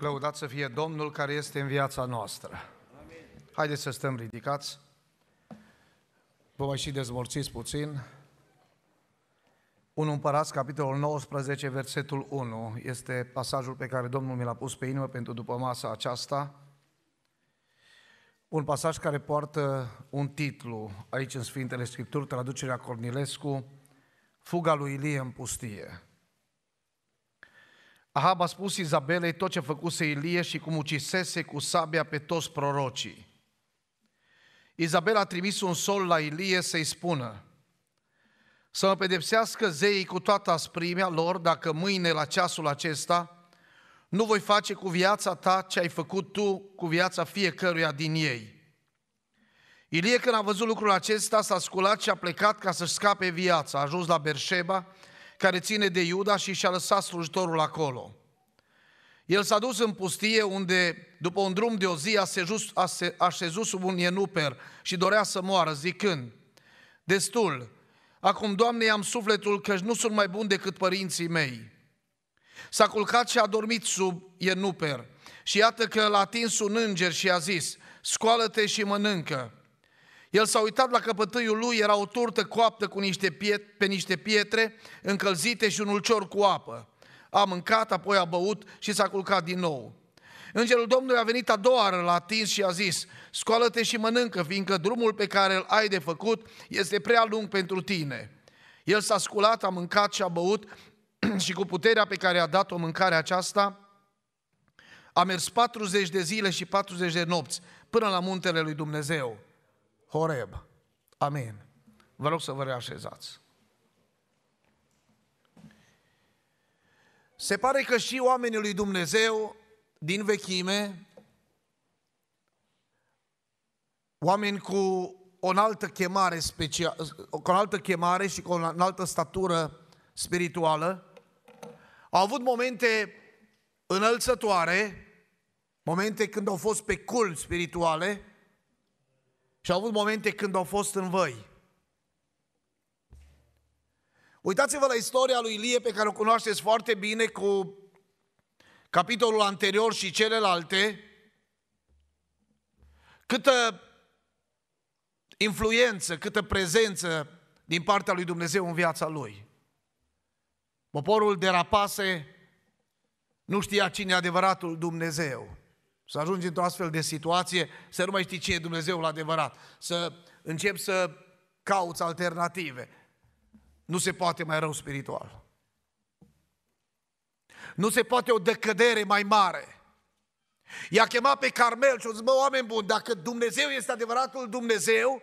Lăudat să fie Domnul care este în viața noastră. Amin. Haideți să stăm ridicați. Vă mai și dezmorțiți puțin. 1 Împărați, capitolul 19, versetul 1, este pasajul pe care Domnul mi l-a pus pe inimă pentru după masa aceasta. Un pasaj care poartă un titlu aici în Sfintele Scripturi, traducerea Cornilescu, Fuga lui Ilie în pustie. Ahab a spus Izabelei tot ce făcuse Ilie și cum ucisese cu sabia pe toți prorocii. Izabela a trimis un sol la Ilie să-i spună, să mă pedepsească zeii cu toată asprimea lor dacă mâine la ceasul acesta nu voi face cu viața ta ce ai făcut tu cu viața fiecăruia din ei. Ilie când a văzut lucrul acesta s-a sculat și a plecat ca să-și scape viața. A ajuns la Berșeba, care ține de Iuda și și-a lăsat slujitorul acolo. El s-a dus în pustie unde, după un drum de o zi, a sejus, a se, așezut sub un ienuper și dorea să moară, zicând, Destul, acum, Doamne, am sufletul că nu sunt mai bun decât părinții mei. S-a culcat și a dormit sub ienuper și iată că l-a atins un înger și a zis, scoală-te și mănâncă. El s-a uitat la căpătâiul lui, era o turtă coaptă cu niște pietre, pe niște pietre încălzite și un ulcior cu apă a mâncat, apoi a băut și s-a culcat din nou. Îngerul Domnului a venit a doua oară, la atins și a zis, scoală-te și mănâncă, fiindcă drumul pe care îl ai de făcut este prea lung pentru tine. El s-a sculat, a mâncat și a băut și cu puterea pe care a dat-o mâncarea aceasta, a mers 40 de zile și 40 de nopți până la muntele lui Dumnezeu, Horeb. Amin. Vă rog să vă reașezați. Se pare că și oamenii lui Dumnezeu din vechime, oameni cu o altă chemare special, cu o altă chemare și cu o altă statură spirituală, au avut momente înălțătoare, momente când au fost pe cul spirituale și au avut momente când au fost în văi. Uitați-vă la istoria lui Ilie pe care o cunoașteți foarte bine cu capitolul anterior și celelalte. Câtă influență, câtă prezență din partea lui Dumnezeu în viața lui. Poporul derapase, nu știa cine e adevăratul Dumnezeu. Să ajungi într-o astfel de situație, să nu mai știi cine e Dumnezeul adevărat. Să încep să cauți alternative. Nu se poate mai rău spiritual. Nu se poate o decădere mai mare. I-a chemat pe Carmel și o zis, mă, oameni buni, dacă Dumnezeu este adevăratul Dumnezeu,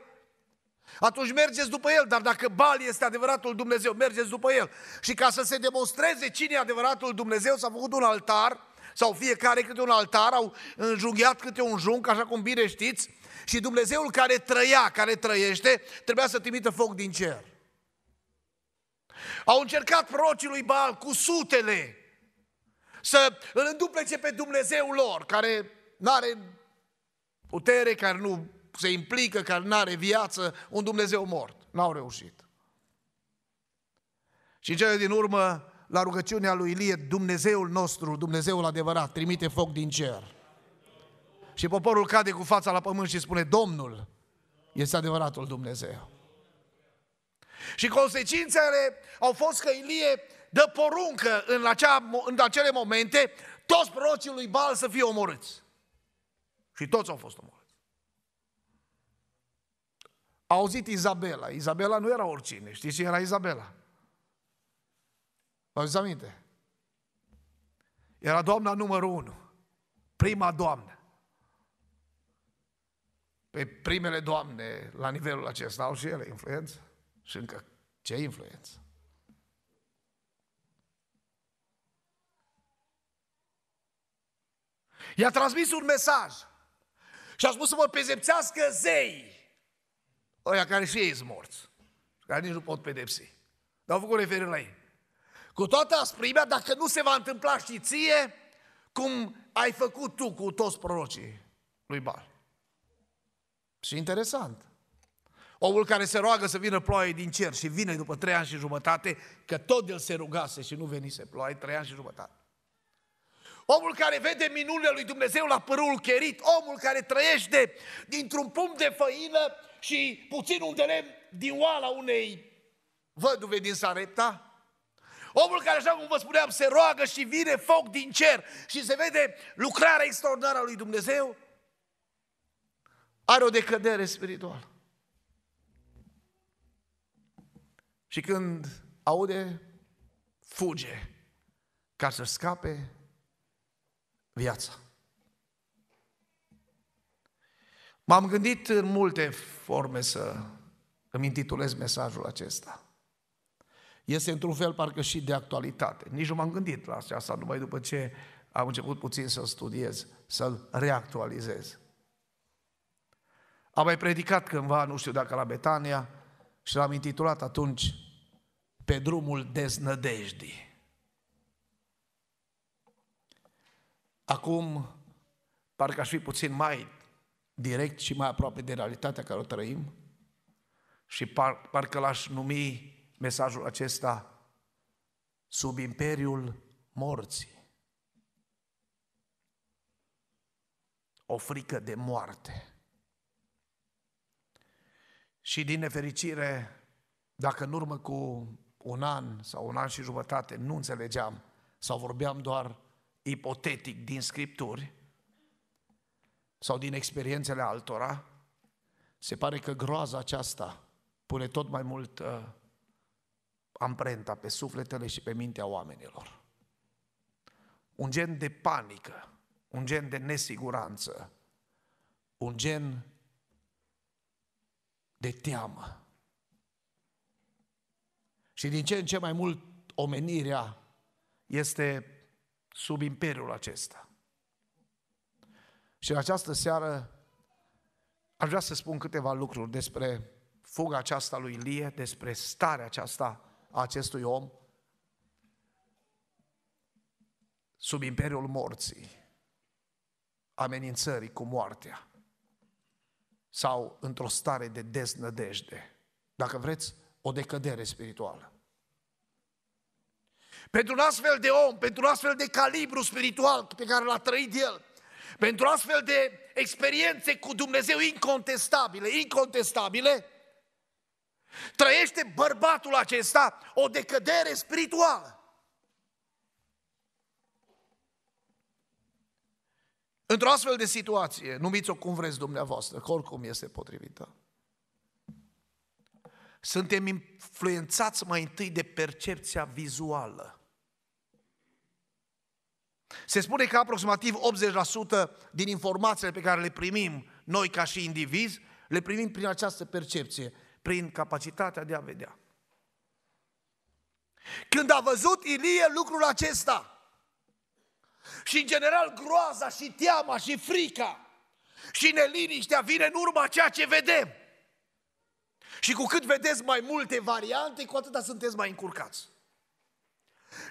atunci mergeți după el, dar dacă Bal este adevăratul Dumnezeu, mergeți după el. Și ca să se demonstreze cine e adevăratul Dumnezeu, s-a făcut un altar, sau fiecare câte un altar, au înjunghiat câte un junc, așa cum bine știți, și Dumnezeul care trăia, care trăiește, trebuia să trimită foc din cer. Au încercat prorocii lui Baal cu sutele să îl înduplece pe Dumnezeul lor, care nu are putere, care nu se implică, care nu are viață, un Dumnezeu mort. N-au reușit. Și cele din urmă, la rugăciunea lui Ilie, Dumnezeul nostru, Dumnezeul adevărat, trimite foc din cer. Și poporul cade cu fața la pământ și spune, Domnul este adevăratul Dumnezeu. Și consecințele au fost că Ilie dă poruncă în, acea, în acele momente toți prorocii lui Bal să fie omorâți. Și toți au fost omorâți. A auzit Izabela. Izabela nu era oricine. Știți ce era Izabela? Vă auziți aminte? Era doamna numărul unu. Prima doamnă. Pe primele doamne la nivelul acesta au și ele influență. Și încă ce influență? I-a transmis un mesaj și a spus să mă pedepsească zei, ăia care și ei sunt morți, care nici nu pot pedepsi. Dar au făcut referire la ei. Cu toată asprimea, dacă nu se va întâmpla și ție, cum ai făcut tu cu toți prorocii lui Bal. Și interesant. Omul care se roagă să vină ploaie din cer și vine după trei ani și jumătate, că tot el se rugase și nu venise ploaie, trei ani și jumătate. Omul care vede minunile lui Dumnezeu la părul cherit, omul care trăiește dintr-un pumn de făină și puțin un de lemn din oala unei văduve din Sarepta, Omul care, așa cum vă spuneam, se roagă și vine foc din cer și se vede lucrarea extraordinară a lui Dumnezeu, are o decădere spirituală. Și când aude, fuge ca să scape viața. M-am gândit în multe forme să îmi intitulez mesajul acesta. Este într-un fel parcă și de actualitate. Nici nu m-am gândit la asta numai după ce am început puțin să-l studiez, să-l reactualizez. Am mai predicat cândva, nu știu dacă la Betania, și l-am intitulat atunci pe drumul deznădejdii. Acum, parcă aș fi puțin mai direct și mai aproape de realitatea care o trăim și par, parcă l-aș numi mesajul acesta sub imperiul morții. O frică de moarte. Și din nefericire, dacă în urmă cu un an sau un an și jumătate nu înțelegeam sau vorbeam doar ipotetic din scripturi sau din experiențele altora, se pare că groaza aceasta pune tot mai mult uh, amprenta pe sufletele și pe mintea oamenilor. Un gen de panică, un gen de nesiguranță, un gen de teamă. Și din ce în ce mai mult omenirea este sub imperiul acesta. Și în această seară aș vrea să spun câteva lucruri despre fuga aceasta lui Ilie, despre starea aceasta a acestui om sub imperiul morții, amenințării cu moartea sau într-o stare de deznădejde. Dacă vreți, o decădere spirituală. Pentru un astfel de om, pentru un astfel de calibru spiritual pe care l-a trăit el, pentru astfel de experiențe cu Dumnezeu incontestabile, incontestabile, trăiește bărbatul acesta o decădere spirituală. Într-o astfel de situație, numiți-o cum vreți dumneavoastră, că oricum este potrivită. Suntem influențați mai întâi de percepția vizuală. Se spune că aproximativ 80% din informațiile pe care le primim noi ca și indivizi, le primim prin această percepție, prin capacitatea de a vedea. Când a văzut Ilie lucrul acesta, și în general groaza și teama și frica și neliniștea vine în urma ceea ce vedem. Și cu cât vedeți mai multe variante, cu atâta sunteți mai încurcați.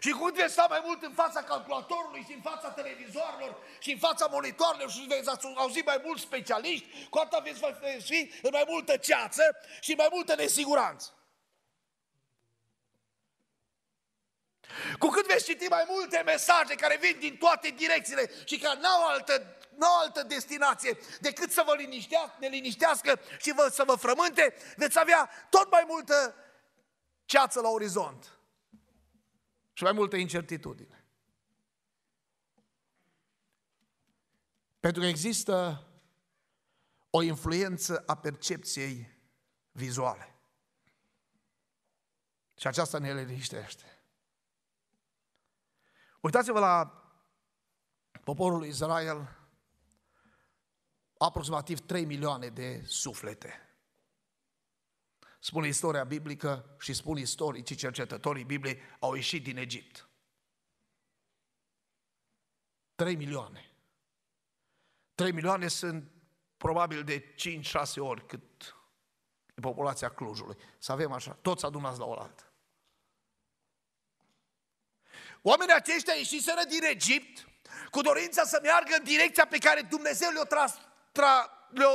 Și cu cât veți sta mai mult în fața calculatorului și în fața televizoarelor și în fața monitoarelor și veți auzi mai mulți specialiști, cu atâta veți fi în mai multă ceață și mai multă nesiguranță. Cu cât veți citi mai multe mesaje care vin din toate direcțiile și care n-au altă, n-au altă destinație decât să vă liniștea, ne liniștească și vă, să vă frământe, veți avea tot mai multă ceață la orizont și mai multă incertitudine. Pentru că există o influență a percepției vizuale. Și aceasta ne liniștește. Uitați-vă la poporul Israel, aproximativ 3 milioane de suflete. Spune istoria biblică și spun istoricii cercetătorii Bibliei, au ieșit din Egipt. 3 milioane. 3 milioane sunt probabil de 5-6 ori cât populația Clujului. Să avem așa, toți adunați la oaltă. Oamenii aceștia ieșiseră din Egipt cu dorința să meargă în direcția pe care Dumnezeu le-a, tras, tra, le-a,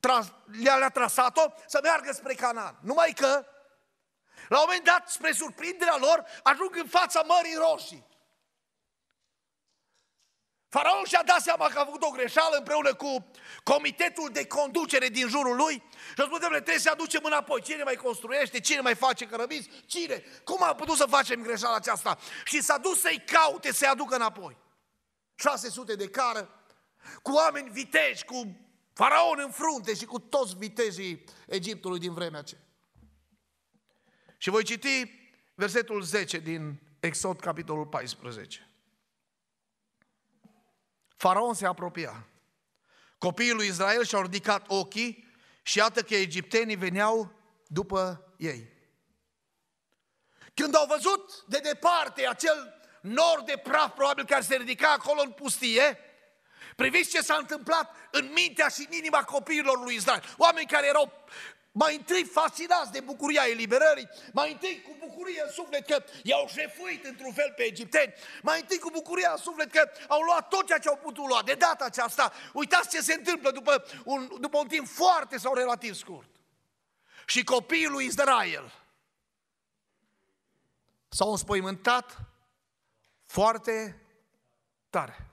tra, le-a trasat-o, să meargă spre Canaan. Numai că, la un moment dat, spre surprinderea lor, ajung în fața Mării Roșii. Faraon și-a dat seama că a făcut o greșeală împreună cu comitetul de conducere din jurul lui și a spus, domnule, trebuie să aducem înapoi. Cine mai construiește? Cine mai face cărămizi? Cine? Cum a putut să facem greșeala aceasta? Și s-a dus să-i caute, să-i aducă înapoi. 600 de cară, cu oameni viteji, cu faraon în frunte și cu toți vitejii Egiptului din vremea aceea. Și voi citi versetul 10 din Exod, capitolul 14. Faraon se apropia. Copiii lui Israel și-au ridicat ochii și iată că egiptenii veneau după ei. Când au văzut de departe acel nor de praf probabil care se ridica acolo în pustie, priviți ce s-a întâmplat în mintea și în inima copiilor lui Israel. Oameni care erau mai întâi fascinați de bucuria eliberării, mai întâi cu bucurie în suflet că i-au șefuit într-un fel pe egipteni, mai întâi cu bucuria în suflet că au luat tot ceea ce au putut lua de data aceasta. Uitați ce se întâmplă după un, după un timp foarte sau relativ scurt. Și copiii lui Israel s-au înspăimântat foarte tare.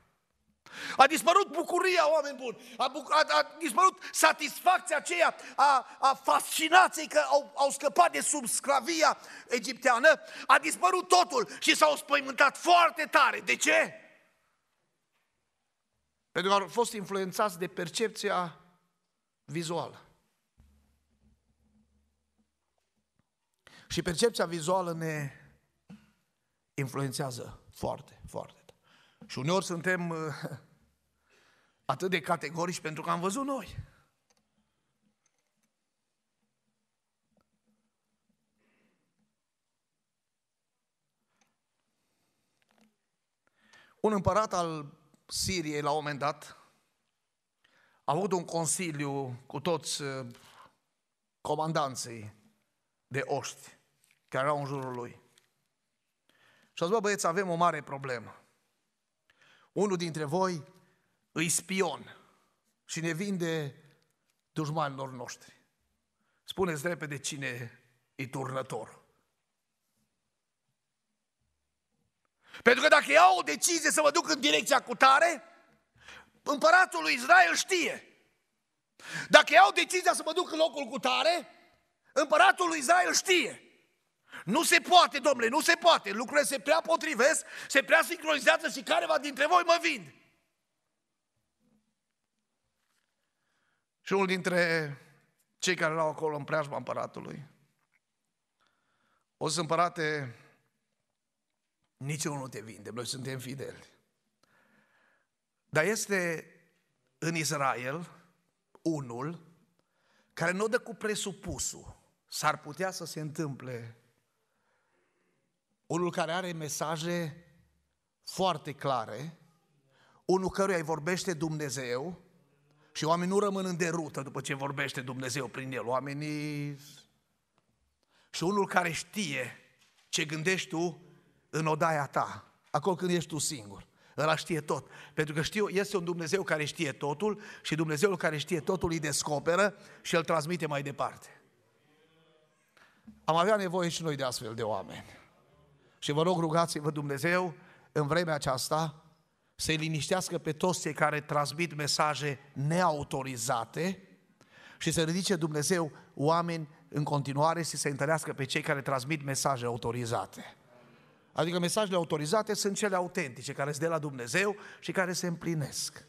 A dispărut bucuria, oameni buni. A, bu- a, a dispărut satisfacția aceea a, a fascinației că au, au scăpat de sub sclavia egipteană. A dispărut totul și s-au spăimântat foarte tare. De ce? Pentru că au fost influențați de percepția vizuală. Și percepția vizuală ne influențează foarte, foarte. Și uneori suntem uh, atât de categorici pentru că am văzut noi. Un împărat al Siriei, la un moment dat, a avut un consiliu cu toți uh, comandanții de oști care erau în jurul lui. Și a zis, bă, băieți, avem o mare problemă unul dintre voi îi spion și ne vinde dușmanilor noștri. Spuneți repede cine e turnător. Pentru că dacă iau o decizie să mă duc în direcția cu tare, împăratul lui Israel știe. Dacă iau decizia să mă duc în locul cu tare, împăratul lui Israel știe. Nu se poate, domnule, nu se poate. Lucrurile se prea potrivesc, se prea sincronizează și careva dintre voi mă vin. Și unul dintre cei care erau acolo în preajma împăratului, o să împărate, niciunul nu te vinde, noi suntem fideli. Dar este în Israel unul care nu dă cu presupusul. S-ar putea să se întâmple unul care are mesaje foarte clare, unul căruia îi vorbește Dumnezeu și oamenii nu rămân în derută după ce vorbește Dumnezeu prin el. Oamenii... Și unul care știe ce gândești tu în odaia ta, acolo când ești tu singur. Ăla știe tot. Pentru că știu, este un Dumnezeu care știe totul și Dumnezeul care știe totul îi descoperă și îl transmite mai departe. Am avea nevoie și noi de astfel de oameni. Și vă rog, rugați-vă Dumnezeu în vremea aceasta să-i liniștească pe toți cei care transmit mesaje neautorizate și să ridice Dumnezeu oameni în continuare și să întărească pe cei care transmit mesaje autorizate. Adică mesajele autorizate sunt cele autentice, care sunt de la Dumnezeu și care se împlinesc.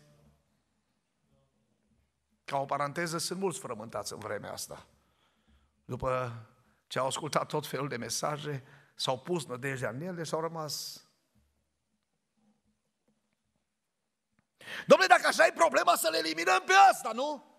Ca o paranteză, sunt mulți frământați în vremea asta. După ce au ascultat tot felul de mesaje, s-au pus nădejdea în ele și au rămas. Domnule, dacă așa e problema, să le eliminăm pe asta, nu?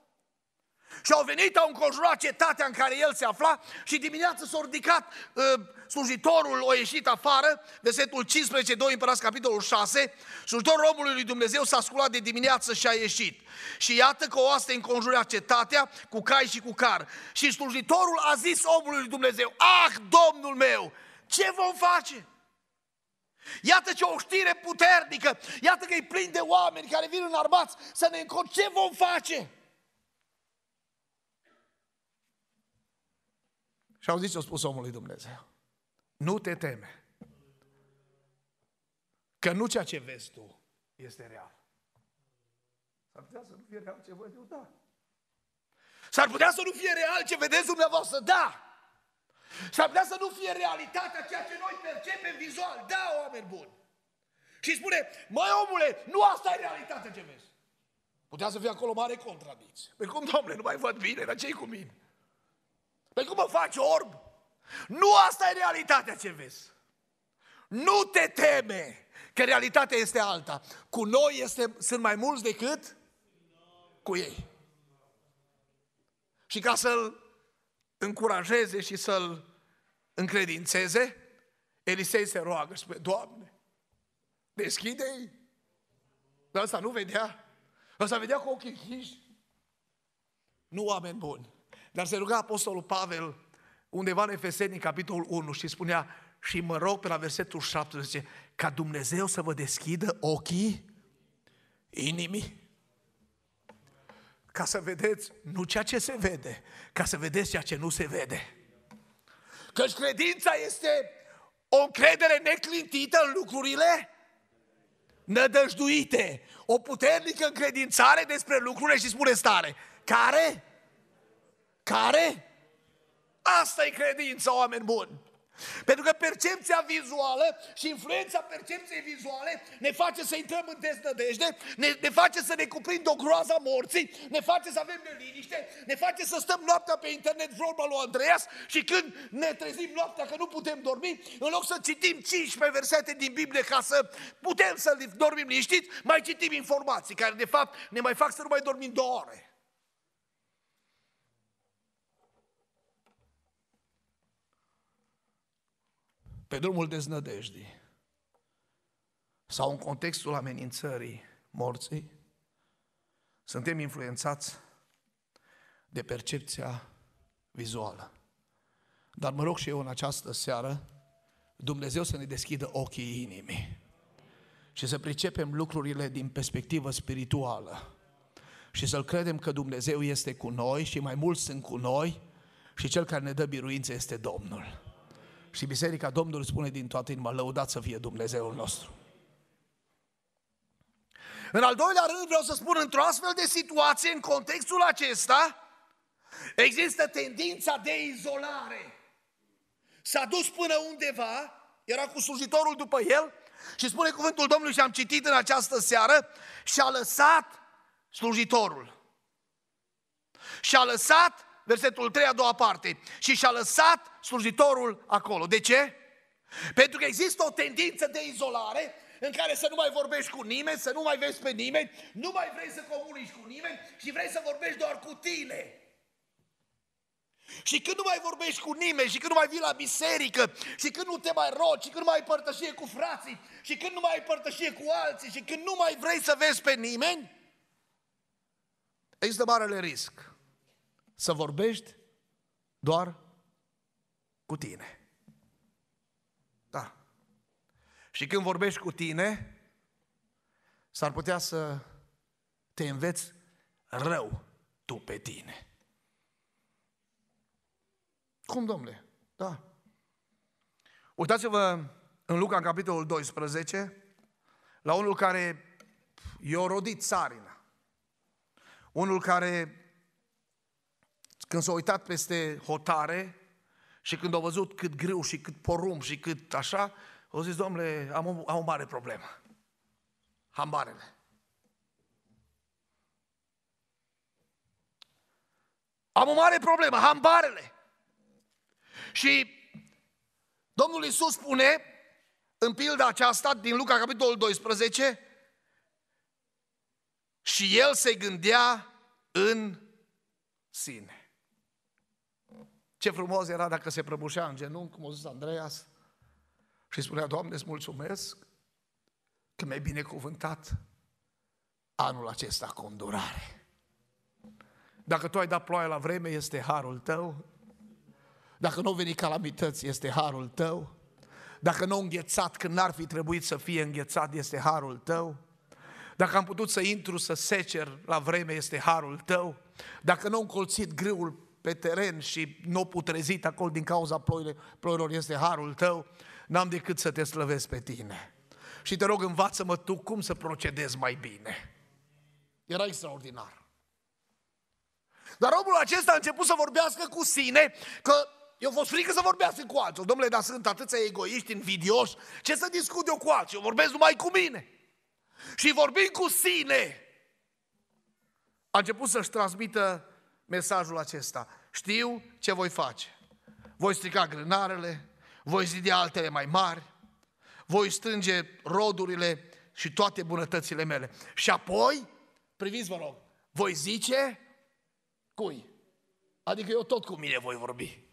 Și au venit, au înconjurat cetatea în care el se afla și dimineața s-a ridicat uh, slujitorul, o ieșit afară, versetul 15, 2 împărați, capitolul 6, slujitorul omului lui Dumnezeu s-a sculat de dimineață și a ieșit. Și iată că oaste înconjurea cetatea cu cai și cu car. Și slujitorul a zis omului lui Dumnezeu, ah, Domnul meu, ce vom face? Iată ce o știre puternică, iată că e plin de oameni care vin în armați să ne încot. Ce vom face? Și au zis, i-a spus omului Dumnezeu, nu te teme, că nu ceea ce vezi tu este real. S-ar putea să nu fie real ce văd eu, da. S-ar putea să nu fie real ce vedeți dumneavoastră, da. S-ar putea să nu fie realitatea ceea ce noi percepem vizual. Da, oameni buni. Și spune, mai omule, nu asta e realitatea ce vezi. Putea să fie acolo mare contradicție. Pe cum, domnule, nu mai văd bine, dar ce cu mine? Pe cum mă faci orb? Nu asta e realitatea ce vezi. Nu te teme, că realitatea este alta. Cu noi este, sunt mai mulți decât cu ei. Și ca să-l încurajeze și să-l încredințeze, Elisei se roagă și spune, Doamne, deschide-i. Dar asta nu vedea. Asta vedea cu ochii închiși. Nu oameni buni. Dar se ruga Apostolul Pavel undeva în Efeseni, în capitolul 1, și spunea, și mă rog pe la versetul 17, ca Dumnezeu să vă deschidă ochii inimii ca să vedeți nu ceea ce se vede, ca să vedeți ceea ce nu se vede. Căci credința este o încredere neclintită în lucrurile nădăjduite, o puternică încredințare despre lucrurile și spune stare. Care? Care? Asta e credința, oameni buni. Pentru că percepția vizuală și influența percepției vizuale ne face să intrăm în deznădejde, ne, ne face să ne cuprindă o groază a morții, ne face să avem neliniște, ne face să stăm noaptea pe internet vorba lui Andreas și când ne trezim noaptea că nu putem dormi, în loc să citim 15 versete din Biblie ca să putem să dormim liniștiți, mai citim informații care de fapt ne mai fac să nu mai dormim două ore. pe drumul deznădejdii sau în contextul amenințării morții, suntem influențați de percepția vizuală. Dar mă rog și eu în această seară, Dumnezeu să ne deschidă ochii inimii și să pricepem lucrurile din perspectivă spirituală și să-L credem că Dumnezeu este cu noi și mai mulți sunt cu noi și Cel care ne dă biruință este Domnul. Și Biserica Domnului spune din toată inima, lăudați să fie Dumnezeul nostru. În al doilea rând vreau să spun, într-o astfel de situație, în contextul acesta, există tendința de izolare. S-a dus până undeva, era cu slujitorul după el și spune cuvântul Domnului și am citit în această seară și a lăsat slujitorul. Și a lăsat versetul 3, a doua parte. Și și-a lăsat slujitorul acolo. De ce? Pentru că există o tendință de izolare în care să nu mai vorbești cu nimeni, să nu mai vezi pe nimeni, nu mai vrei să comunici cu nimeni și vrei să vorbești doar cu tine. Și când nu mai vorbești cu nimeni, și când nu mai vii la biserică, și când nu te mai rogi, și când nu mai ai părtășie cu frații, și când nu mai ai părtășie cu alții, și când nu mai vrei să vezi pe nimeni, există marele risc să vorbești doar cu tine. Da. Și când vorbești cu tine, s-ar putea să te înveți rău tu pe tine. Cum, domnule? Da. Uitați-vă în Luca, în capitolul 12, la unul care i-a rodit țarina. Unul care când s-a uitat peste hotare și când a văzut cât greu și cât porumb și cât așa, au zis, domnule, am o, am o mare problemă. Hambarele. Am o mare problemă, hambarele. Și Domnul Iisus spune, în pilda aceasta, din Luca capitolul 12, și el se gândea în sine. Ce frumos era dacă se prăbușea în genunchi, cum a zis Andreas, și spunea, Doamne, îți mulțumesc că mi-ai binecuvântat anul acesta cu îndurare. Dacă tu ai dat ploaie la vreme, este harul tău. Dacă nu au venit calamități, este harul tău. Dacă nu au înghețat când n-ar fi trebuit să fie înghețat, este harul tău. Dacă am putut să intru să secer la vreme, este harul tău. Dacă nu au încolțit grâul pe teren și nu n-o putrezit acolo din cauza ploilor, este harul tău, n-am decât să te slăvesc pe tine. Și te rog, învață-mă tu cum să procedezi mai bine. Era extraordinar. Dar omul acesta a început să vorbească cu sine că eu fost frică să vorbească cu alții. Domnule, dar sunt atâția egoiști, invidioși, ce să discut eu cu alții? Eu vorbesc numai cu mine. Și vorbim cu sine, a început să-și transmită mesajul acesta. Știu ce voi face. Voi strica grânarele, voi zidea altele mai mari, voi strânge rodurile și toate bunătățile mele. Și apoi, priviți vă rog, voi zice cui? Adică eu tot cu mine voi vorbi.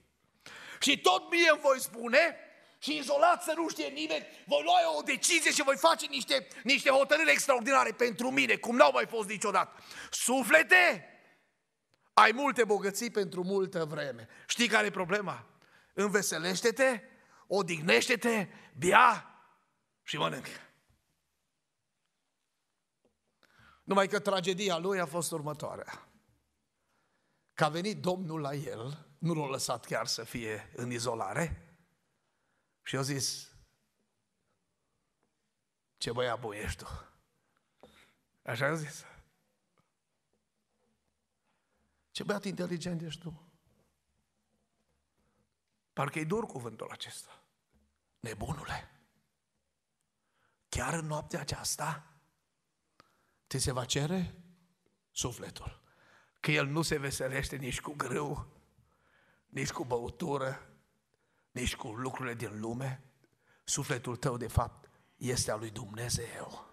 Și tot mie îmi voi spune și izolat să nu știe nimeni, voi lua o decizie și voi face niște, niște hotărâri extraordinare pentru mine, cum n-au mai fost niciodată. Suflete, ai multe bogății pentru multă vreme. Știi care e problema? Înveselește-te, odihnește-te, bia și mănâncă. Numai că tragedia lui a fost următoarea. Că a venit Domnul la el, nu l-a lăsat chiar să fie în izolare și a zis, ce băiat bun ești tu. Așa a zis. Ce băiat inteligent ești tu! parcă e dur cuvântul acesta. Nebunule! Chiar în noaptea aceasta te se va cere sufletul. Că el nu se veselește nici cu grâu, nici cu băutură, nici cu lucrurile din lume. Sufletul tău, de fapt, este al lui Dumnezeu.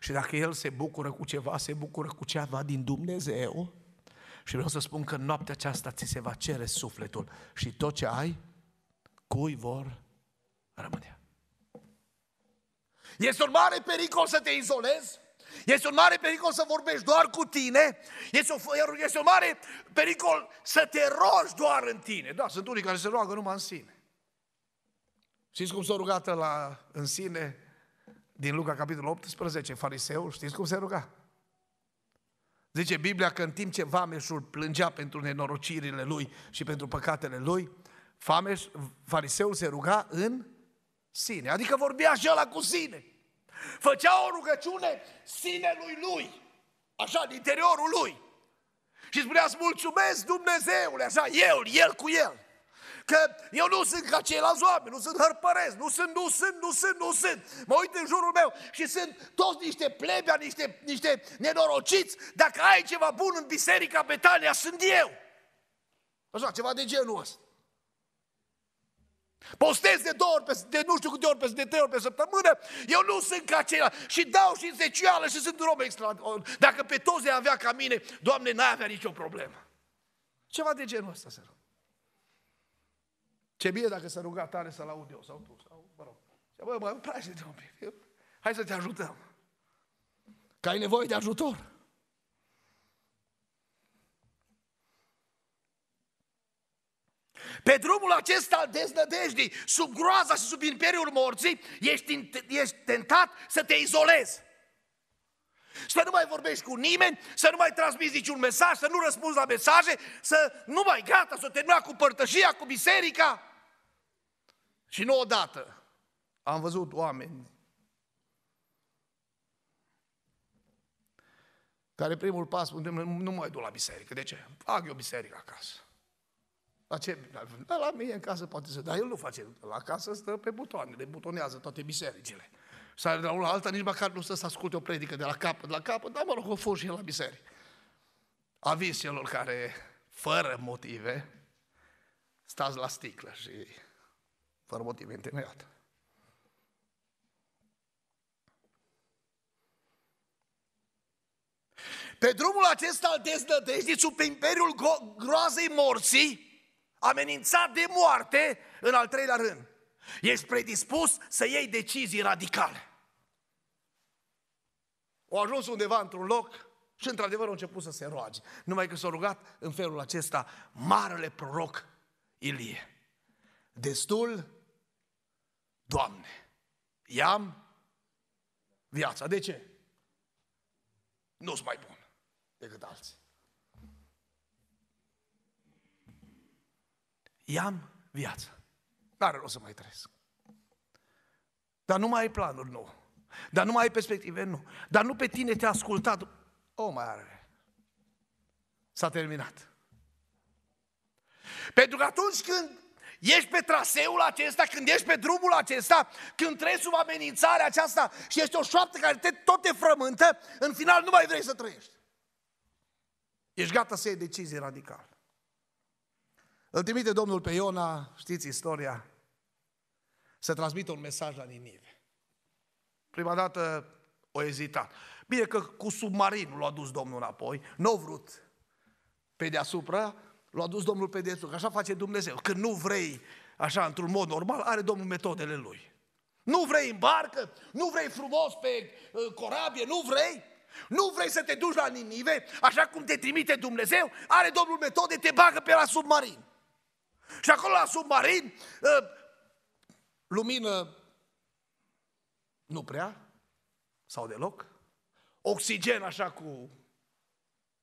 Și dacă el se bucură cu ceva, se bucură cu ceva din Dumnezeu. Și vreau să spun că în noaptea aceasta ți se va cere sufletul și tot ce ai, cui vor rămâne. Este un mare pericol să te izolezi, este un mare pericol să vorbești doar cu tine, este un, este un mare pericol să te rogi doar în tine. Da, sunt unii care se roagă numai în sine. Știți cum s-a rugat la în sine din Luca capitolul 18, fariseul? Știți cum se ruga? Zice Biblia că în timp ce vameșul plângea pentru nenorocirile lui și pentru păcatele lui, fameș, fariseul se ruga în sine. Adică vorbea și ăla cu sine. Făcea o rugăciune sinelui lui, așa, în interiorul lui. Și spunea, mulțumesc Dumnezeule, așa, el, el cu el. Că eu nu sunt ca ceilalți oameni, nu sunt hărpăresc, nu sunt, nu sunt, nu sunt, nu sunt. Mă uit în jurul meu și sunt toți niște plebea, niște, niște nenorociți. Dacă ai ceva bun în biserica Betania, sunt eu. Așa, ceva de genul ăsta. Postez de două ori, pe, de nu știu câte ori, pe, de trei ori pe săptămână, eu nu sunt ca ceilalți. Și dau și zecioală și sunt un om extraordinar. Dacă pe toți le avea ca mine, Doamne, n-ai avea nicio problemă. Ceva de genul ăsta, să rău. Ce bine dacă s-a rugat tare să-l aud eu sau tu, sau, mă rog. Și bă, bă, împraște-te un pic. Hai să te ajutăm. Că ai nevoie de ajutor. Pe drumul acesta al deznădejdii, sub groaza și sub imperiul morții, ești, ești tentat să te izolezi. Să nu mai vorbești cu nimeni, să nu mai transmiți niciun mesaj, să nu răspunzi la mesaje, să nu mai gata, să termina cu părtășia, cu biserica. Și nu odată am văzut oameni care primul pas spune, nu mai duc la biserică. De ce? Fac eu biserică acasă. La ce? Da, la mine în casă poate să... Dar el nu face. La casă stă pe butoane, le butonează toate bisericile. Sau de la una alta nici măcar nu stă să asculte o predică de la capăt la capăt, dar mă rog, o fur și el la biserică. Avis celor care, fără motive, stați la sticlă și fără motive întemeiate. Pe drumul acesta al deznădejdii, sub imperiul gro- groazei morții, amenințat de moarte, în al treilea rând, ești predispus să iei decizii radicale. O ajuns undeva într-un loc și într-adevăr a început să se roage. Numai că s a rugat în felul acesta marele proroc Ilie. Destul Doamne, i-am viața. De ce? Nu-s mai bun decât alții. I-am viața. n o să mai trăiesc. Dar nu mai ai planuri, nu. Dar nu mai ai perspective, nu. Dar nu pe tine te-a ascultat. O, mai are. S-a terminat. Pentru că atunci când Ești pe traseul acesta, când ești pe drumul acesta, când trăiești sub amenințarea aceasta și este o șoaptă care te, tot te frământă, în final nu mai vrei să trăiești. Ești gata să iei decizii radicale. Îl trimite Domnul pe Iona, știți istoria, să transmită un mesaj la Ninive. Prima dată o ezitat. Bine că cu submarinul l-a dus Domnul înapoi, nu a vrut pe deasupra, L-a dus Domnul pe dețul, că așa face Dumnezeu. Când nu vrei așa, într-un mod normal, are Domnul metodele Lui. Nu vrei în barcă, nu vrei frumos pe uh, corabie, nu vrei, nu vrei să te duci la Ninive, așa cum te trimite Dumnezeu, are Domnul metode, te bagă pe la submarin. Și acolo la submarin, uh, lumină nu prea, sau deloc, oxigen așa cu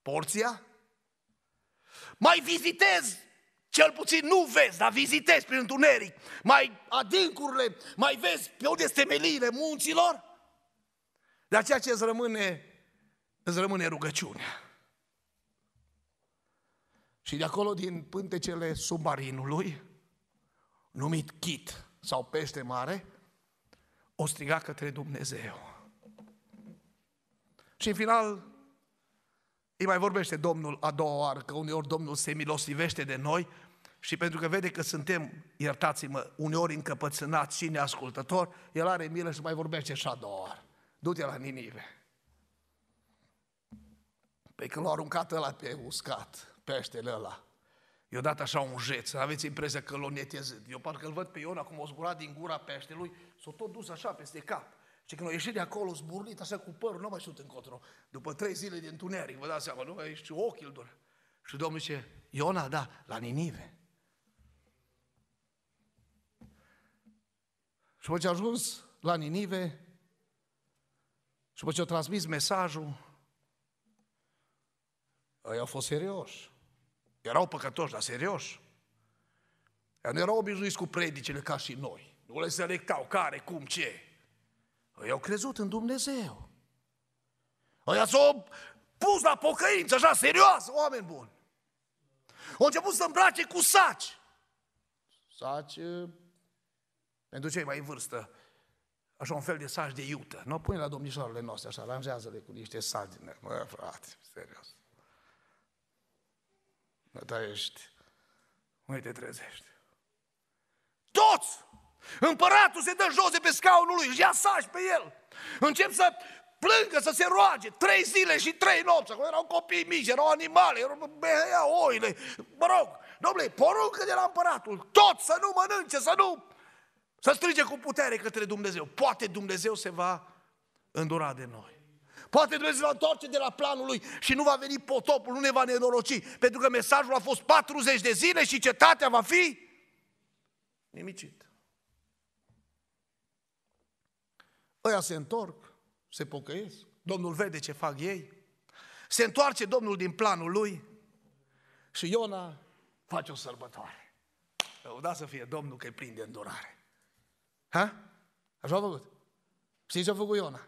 porția, mai vizitezi cel puțin nu vezi, dar vizitezi prin întuneric, mai adâncurile, mai vezi pe unde este temeliile munților, dar ceea ce îți rămâne, îți rămâne rugăciunea. Și de acolo, din pântecele submarinului, numit chit sau pește mare, o striga către Dumnezeu. Și în final, îi mai vorbește Domnul a doua oară, că uneori Domnul se milosivește de noi și pentru că vede că suntem, iertați-mă, uneori încăpățânați și neascultători, el are milă și mai vorbește și a doua oară. Du-te la Ninive. Păi când l-a aruncat ăla pe uscat, peștele ăla, i-a dat așa un jeț, aveți impresia că l a netezit. Eu parcă îl văd pe Ion acum o zburat din gura peștelui, s a tot dus așa peste cap. Și când au ieșit de acolo zburnit, așa cu părul, nu mai știu încotro. După trei zile de întuneric, vă dați seama, nu mai ești ochii îl Și Domnul zice, Iona, da, la Ninive. Și după ce a ajuns la Ninive, și după ce a transmis mesajul, ei au fost serioși. Erau păcătoși, dar serioși. Ei nu erau obișnuiți cu predicile ca și noi. Nu le selectau care, cum, ce. Ei au crezut în Dumnezeu. Ei s-au pus la pocăință, așa, serios, oameni buni. Au început să îmbrace cu saci. Saci, eh, pentru cei mai în vârstă, așa un fel de saci de iută. Nu o pune la domnișoarele noastre, așa, aranjează-le cu niște saci. Mă, frate, serios. Dar ești, Mă, te trezești. Toți! Împăratul se dă jos de pe scaunul lui și ia saș pe el. Încep să plângă, să se roage, trei zile și trei nopți. Acolo erau copii mici, erau animale, erau behea, oile. Mă rog, domnule, poruncă de la împăratul, tot să nu mănânce, să nu... Să strige cu putere către Dumnezeu. Poate Dumnezeu se va îndura de noi. Poate Dumnezeu va întoarce de la planul lui și nu va veni potopul, nu ne va nenoroci, pentru că mesajul a fost 40 de zile și cetatea va fi nimicit. Ăia se întorc, se pocăiesc. Domnul vede ce fac ei. Se întoarce Domnul din planul lui și Iona face o sărbătoare. Da să fie Domnul că îi prinde îndurare. Ha? Așa a făcut. Știți ce a făcut Iona?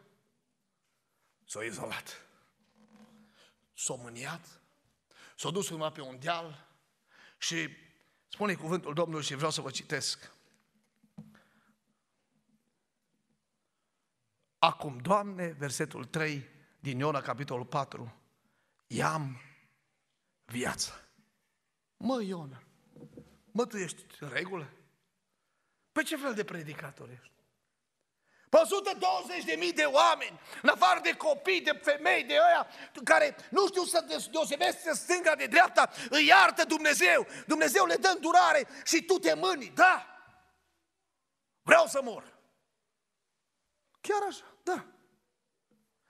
S-a izolat. S-a mâniat. S-a dus urma pe un deal și spune cuvântul Domnului și vreau să vă citesc. Acum, Doamne, versetul 3 din Iona, capitolul 4, i-am viață. Mă, Iona, mă, tu ești în regulă? Păi ce fel de predicator ești? Pe 120 de mii de oameni, în afară de copii, de femei, de aia, care nu știu să deosebesc de stânga de dreapta, îi iartă Dumnezeu. Dumnezeu le dă durare și tu te mâni. Da! Vreau să mor. Chiar așa. Da.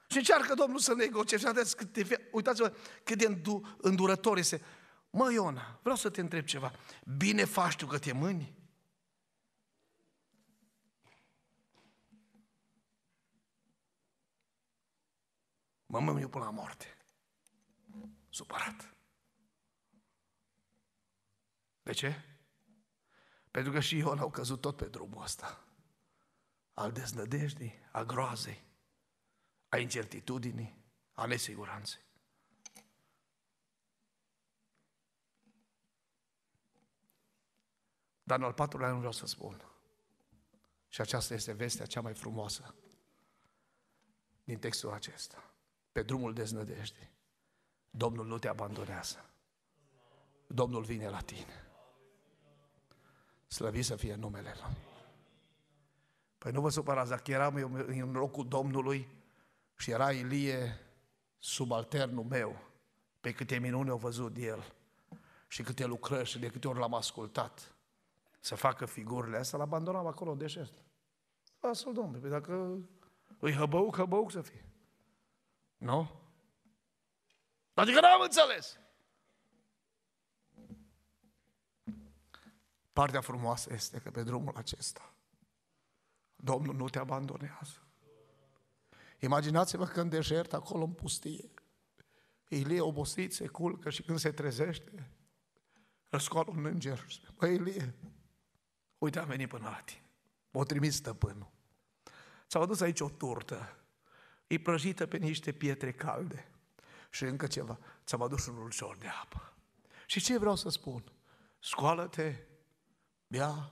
Și încearcă Domnul să negocieze. Și vedeți cât de, uitați-vă cât de îndurător este. Mă, Iona, vreau să te întreb ceva. Bine faci tu că te mâni? Mă mâni eu până la moarte. Supărat. De ce? Pentru că și Iona au căzut tot pe drumul ăsta al deznădejdii, a groazei, a incertitudinii, a nesiguranței. Dar în al patrulea nu vreau să spun. Și aceasta este vestea cea mai frumoasă din textul acesta. Pe drumul deznădejde, Domnul nu te abandonează. Domnul vine la tine. Slăvi să fie numele Lui. Păi nu vă supărați, dacă eram eu în locul Domnului și era Ilie subalternul meu, pe câte minuni au văzut el și câte lucrări și de câte ori l-am ascultat să facă figurile astea, l abandonat acolo în deșert. Lasă-l, Domnule, păi dacă îi hăbăuc, hăbăuc să fie. Nu? Adică n-am înțeles. Partea frumoasă este că pe drumul acesta Domnul nu te abandonează. Imaginați-vă că în deșert, acolo în pustie, Ilie obosit se culcă și când se trezește, îl scoală un înger și spune, băi Ilie, uite am venit până la tine, m-a trimis stăpânul. s au adus aici o turtă, e prăjită pe niște pietre calde și încă ceva, ți-am adus un ulcior de apă. Și ce vreau să spun? Scoală-te, bea,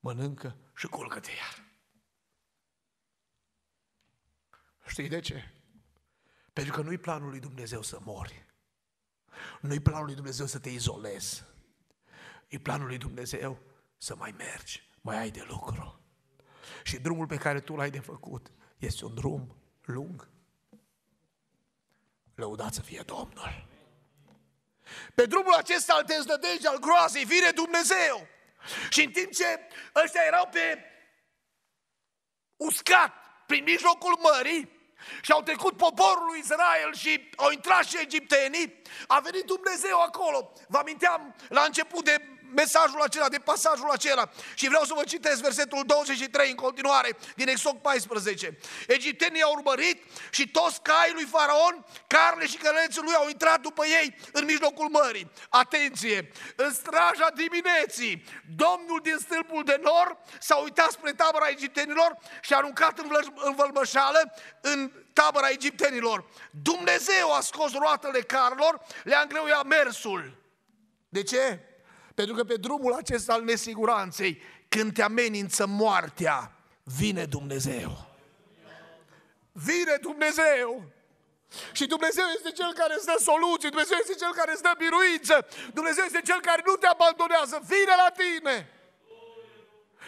mănâncă și culcă-te iar. Știi de ce? Pentru că nu-i planul lui Dumnezeu să mori. Nu-i planul lui Dumnezeu să te izolezi. E planul lui Dumnezeu să mai mergi, mai ai de lucru. Și drumul pe care tu l-ai de făcut este un drum lung. Lăudați să fie Domnul. Pe drumul acesta al deznădejde, al groazei, vine Dumnezeu. Și în timp ce ăștia erau pe uscat prin mijlocul mării, și au trecut poporul lui Israel și au intrat și egiptenii. A venit Dumnezeu acolo. Vă aminteam la început de mesajul acela, de pasajul acela. Și vreau să vă citesc versetul 23 în continuare din Exod 14. Egiptenii au urmărit și toți caii lui Faraon, carne și călăreții lui au intrat după ei în mijlocul mării. Atenție! În straja dimineții, domnul din stâlpul de nor s-a uitat spre tabăra egiptenilor și a aruncat în, vlăș- în vălmășală, în tabăra egiptenilor. Dumnezeu a scos roatele carilor, le-a îngreuiat mersul. De ce? Pentru că pe drumul acesta al nesiguranței, când te amenință moartea, vine Dumnezeu. Vine Dumnezeu! Și Dumnezeu este Cel care îți dă soluții, Dumnezeu este Cel care îți dă biruință, Dumnezeu este Cel care nu te abandonează, vine la tine!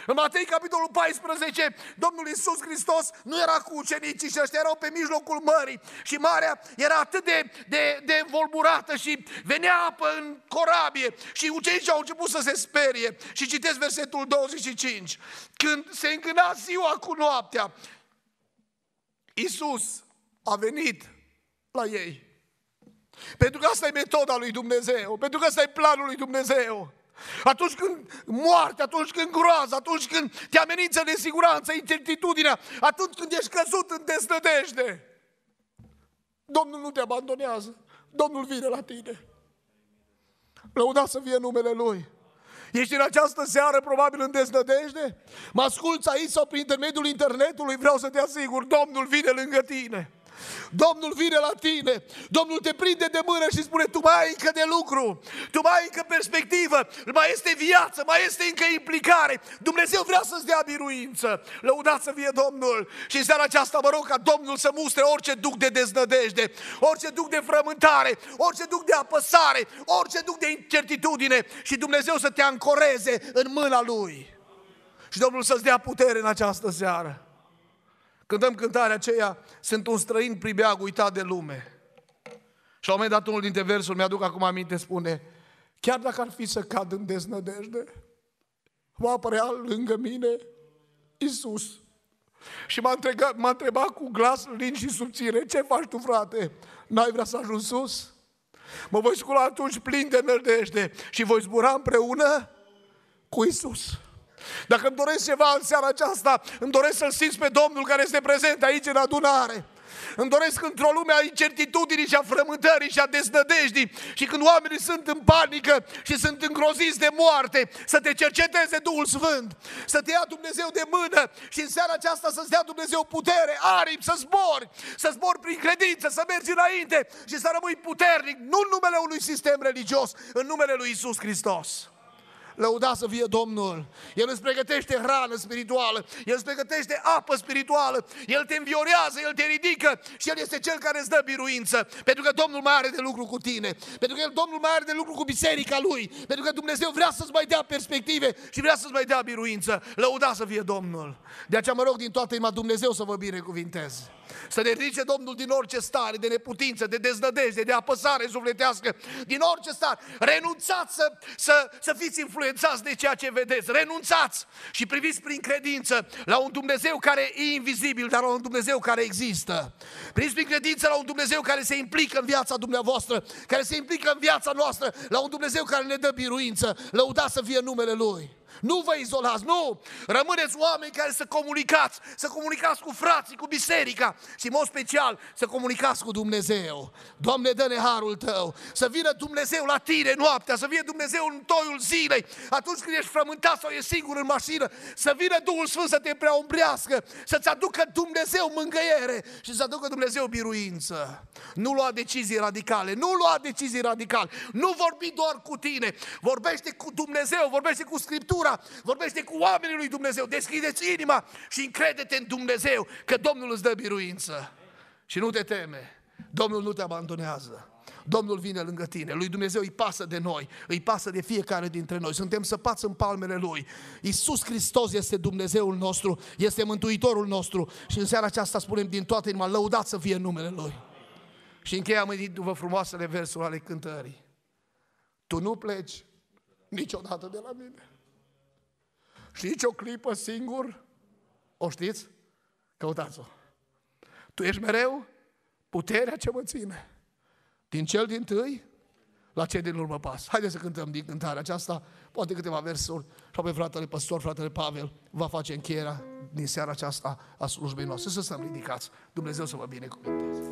În Matei, capitolul 14, Domnul Iisus Hristos nu era cu ucenicii și ăștia erau pe mijlocul mării și marea era atât de, de, de învolburată și venea apă în corabie și ucenicii au început să se sperie. Și citesc versetul 25. Când se încâna ziua cu noaptea, Iisus a venit la ei. Pentru că asta e metoda lui Dumnezeu, pentru că asta e planul lui Dumnezeu. Atunci când moarte, atunci când groază, atunci când te amenință nesiguranța, incertitudinea, atunci când ești căzut în desnădejde, Domnul nu te abandonează. Domnul vine la tine. Lăuda să fie numele Lui. Ești în această seară probabil în deznădejde? Mă asculți aici sau prin intermediul internetului? Vreau să te asigur, Domnul vine lângă tine. Domnul vine la tine, Domnul te prinde de mână și spune, tu mai ai încă de lucru, tu mai ai încă perspectivă, mai este viață, mai este încă implicare. Dumnezeu vrea să-ți dea biruință. Lăudați să fie Domnul și în seara aceasta mă rog ca Domnul să mustre orice duc de deznădejde, orice duc de frământare, orice duc de apăsare, orice duc de incertitudine și Dumnezeu să te ancoreze în mâna Lui. Și Domnul să-ți dea putere în această seară. Cântăm cântarea aceea, sunt un străin pribeag uitat de lume. Și la un moment dat unul dintre versuri, mi-aduc acum aminte, spune, chiar dacă ar fi să cad în deznădejde, va apărea lângă mine Isus. Și m-a întrebat, m-a întrebat cu glas lin și subțire, ce faci tu, frate? N-ai vrea să ajungi sus? Mă voi scula atunci plin de nădejde și voi zbura împreună cu Isus. Dacă îmi doresc ceva în seara aceasta, îmi doresc să-L simți pe Domnul care este prezent aici în adunare. Îmi doresc într-o lume a incertitudinii și a frământării și a deznădejdii și când oamenii sunt în panică și sunt îngroziți de moarte, să te cerceteze Duhul Sfânt, să te ia Dumnezeu de mână și în seara aceasta să-ți dea Dumnezeu putere, aripi, să zbori, să zbori prin credință, să mergi înainte și să rămâi puternic, nu în numele unui sistem religios, în numele lui Isus Hristos. Lăuda să fie Domnul. El îți pregătește hrană spirituală, El îți pregătește apă spirituală, El te înviorează, El te ridică și El este Cel care îți dă biruință. Pentru că Domnul mai are de lucru cu tine, pentru că Domnul mai are de lucru cu biserica Lui, pentru că Dumnezeu vrea să-ți mai dea perspective și vrea să-ți mai dea biruință. Lăuda să fie Domnul. De aceea mă rog din toată inima Dumnezeu să vă binecuvintez. Să ne ridice Domnul din orice stare de neputință, de deznădejde, de apăsare sufletească, din orice stare. Renunțați să, să, să fiți influențați influențați exact de ceea ce vedeți. Renunțați și priviți prin credință la un Dumnezeu care e invizibil, dar la un Dumnezeu care există. Priviți prin credință la un Dumnezeu care se implică în viața dumneavoastră, care se implică în viața noastră, la un Dumnezeu care ne dă biruință. Lăudați să fie numele Lui. Nu vă izolați, nu! Rămâneți oameni care să comunicați, să comunicați cu frații, cu biserica și, în mod special, să comunicați cu Dumnezeu. Doamne, dă-ne harul Tău! Să vină Dumnezeu la tine noaptea, să vină Dumnezeu în toiul zilei, atunci când ești frământat sau ești singur în mașină, să vină Duhul Sfânt să te preombrească, să-ți aducă Dumnezeu mângăiere și să aducă Dumnezeu biruință. Nu lua decizii radicale, nu lua decizii radicale, nu vorbi doar cu tine, vorbește cu Dumnezeu, vorbește cu Scriptura, Scriptura, vorbește cu oamenii lui Dumnezeu, deschideți inima și încredete în Dumnezeu, că Domnul îți dă biruință. Și nu te teme, Domnul nu te abandonează. Domnul vine lângă tine. Lui Dumnezeu îi pasă de noi, îi pasă de fiecare dintre noi. Suntem săpați în palmele Lui. Iisus Hristos este Dumnezeul nostru, este Mântuitorul nostru și în seara aceasta spunem din toată inima, lăudați să fie numele Lui. Și din după frumoasele versuri ale cântării. Tu nu pleci niciodată de la mine. Știți o clipă singur? O știți? Căutați-o. Tu ești mereu puterea ce mă ține. Din cel din tâi la cei din urmă pas. Haideți să cântăm din cântarea aceasta, poate câteva versuri, și apoi fratele păstor, fratele Pavel, va face încheierea din seara aceasta a slujbei noastre. Să stăm ridicați. Dumnezeu să vă binecuvânteze.